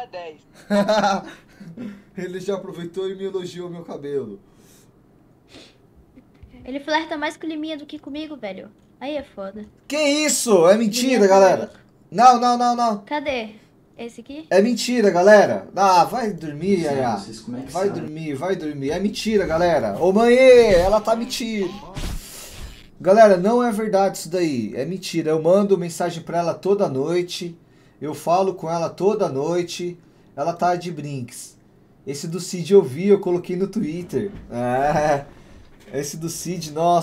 barra 10. Ele já aproveitou e me elogiou meu cabelo. Ele flerta mais com Liminha do que comigo, velho. Aí é foda. Que isso? É mentira, Liminha é galera. Não, não, não, não. Cadê? Esse aqui? É mentira, galera. Ah, vai dormir, Yaya. É vai sabe? Né? dormir, vai dormir. É mentira, galera. Ô, mãe, ela tá mentindo. Galera, não é verdade isso daí. É mentira. Eu mando mensagem pra ela toda noite. Eu falo com ela toda noite. Ela tá de brinks. Esse do Cid eu vi, eu coloquei no Twitter. É. Esse do Cid, nossa.